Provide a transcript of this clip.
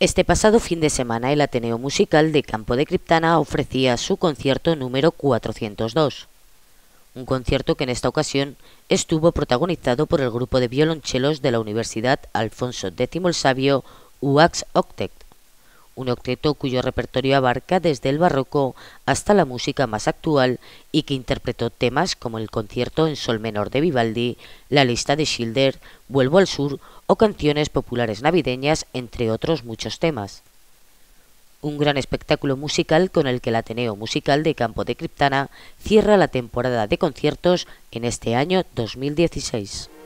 Este pasado fin de semana el Ateneo Musical de Campo de Criptana ofrecía su concierto número 402. Un concierto que en esta ocasión estuvo protagonizado por el grupo de violonchelos de la Universidad Alfonso X el Sabio UAX Octet, un octeto cuyo repertorio abarca desde el barroco hasta la música más actual y que interpretó temas como el concierto en sol menor de Vivaldi, la lista de Schilder, Vuelvo al Sur o canciones populares navideñas, entre otros muchos temas. Un gran espectáculo musical con el que el Ateneo Musical de Campo de Criptana cierra la temporada de conciertos en este año 2016.